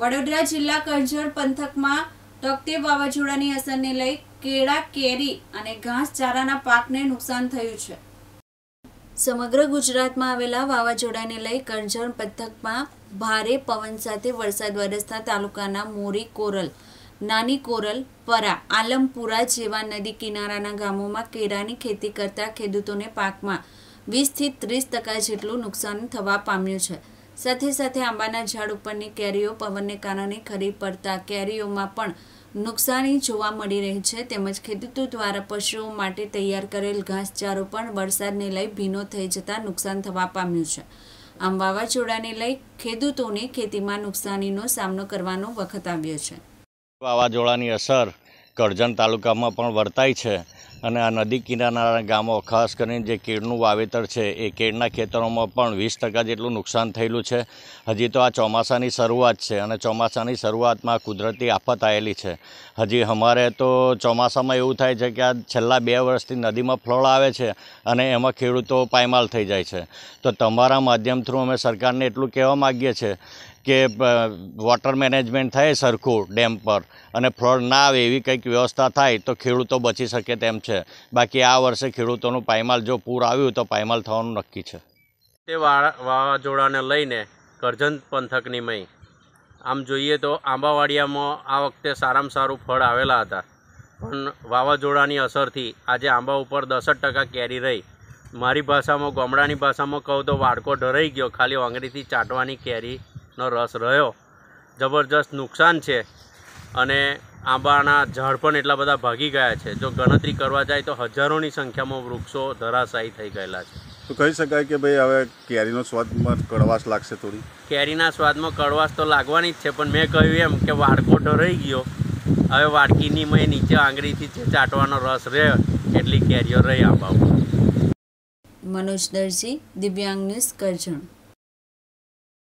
વડોદરા જિલ્લા કરજણ પંથકમાં ટકતે વાવાઝોડાની અસરને લઈ કેળા કેરી અને ઘાસચારાના પાકને નુકસાન થયું છે સમગ્ર ગુજરાતમાં આવેલા વાવાઝોડાને લઈ કરજણ પંથકમાં ભારે પવન સાથે વરસાદ વરસતા તાલુકાના મોરી કોરલ નાની કોરલ પરા આલમપુરા જેવા નદી કિનારાના ગામોમાં કેળાની ખેતી કરતા ખેડૂતોને પાકમાં વીસથી ત્રીસ ટકા જેટલું નુકસાન થવા પામ્યું છે સાથે સાથે આંબાના ઝાડ ઉપરની કેરીઓ પવનને કારણે ખરી પડતા કેરીઓમાં પણ નુકસાની જોવા મળી રહી છે તેમજ ખેડૂતો દ્વારા પશુઓ માટે તૈયાર કરેલ ઘાસચારો પણ વરસાદને લઈ ભીનો થઈ જતાં નુકસાન થવા પામ્યું છે આમ વાવાઝોડાને લઈ ખેડૂતોને ખેતીમાં નુકસાનીનો સામનો કરવાનો વખત આવ્યો છે વાવાઝોડાની અસર કરજણ તાલુકામાં પણ વર્તાય છે અને આ નદી કિનારાના ગામો ખાસ કરીને જે કેળનું વાવેતર છે એ કેળના ખેતરોમાં પણ વીસ ટકા જેટલું નુકસાન થયેલું છે હજી તો આ ચોમાસાની શરૂઆત છે અને ચોમાસાની શરૂઆતમાં કુદરતી આફત આવેલી છે હજી અમારે તો ચોમાસામાં એવું થાય છે કે આ છેલ્લા બે વર્ષથી નદીમાં ફ્લડ આવે છે અને એમાં ખેડૂતો પાયમાલ થઈ જાય છે તો તમારા માધ્યમ થ્રુ અમે સરકારને એટલું કહેવા માગીએ છીએ કે વોટર મેનેજમેન્ટ થાય સરખું ડેમ પર અને ફ્રોડ ના આવે એવી કંઈક વ્યવસ્થા થાય તો ખેડૂતો બચી શકે તેમ છે બાકી આ વર્ષે ખેડૂતોનું પાયમાલ જો પૂર આવ્યું તો પાયમાલ થવાનું નક્કી છે તે વાવાઝોડાને લઈને કરજન પંથકની મય આમ જોઈએ તો આંબાવાડિયામાં આ વખતે સારામાં સારું ફળ આવેલા હતા પણ વાવાઝોડાની અસરથી આજે આંબા ઉપર દસ ટકા કેરી રહી મારી ભાષામાં ગામડાની ભાષામાં કહું તો વાડકો ઢરાઈ ગયો ખાલી આંગળીથી ચાટવાની કેરી નો રસ રહ્યો જબરજસ્ત નુકસાન છે અને આંબાના ઝાડ પણ એટલા બધા ભાગી ગયા છે જો ગણતરી કરવા જાય તો હજારોની સંખ્યામાં વૃક્ષો ધરાશાયી થઈ ગયેલા છે તો કહી શકાય કે ભાઈ હવે કેરીનો સ્વાદમાં કડવાશ લાગશે થોડી કેરીના સ્વાદમાં કડવાશ તો લાગવાની જ છે પણ મેં કહ્યું એમ કે વાડકો ઢરાઈ ગયો હવે વાડકીની મેં નીચે આંગળીથી જે ચાટવાનો રસ રહ્યો એટલી કેરીઓ રહી આંબા મનોજ દરજી દિવ્યાંગ ન્યૂઝ કરજણ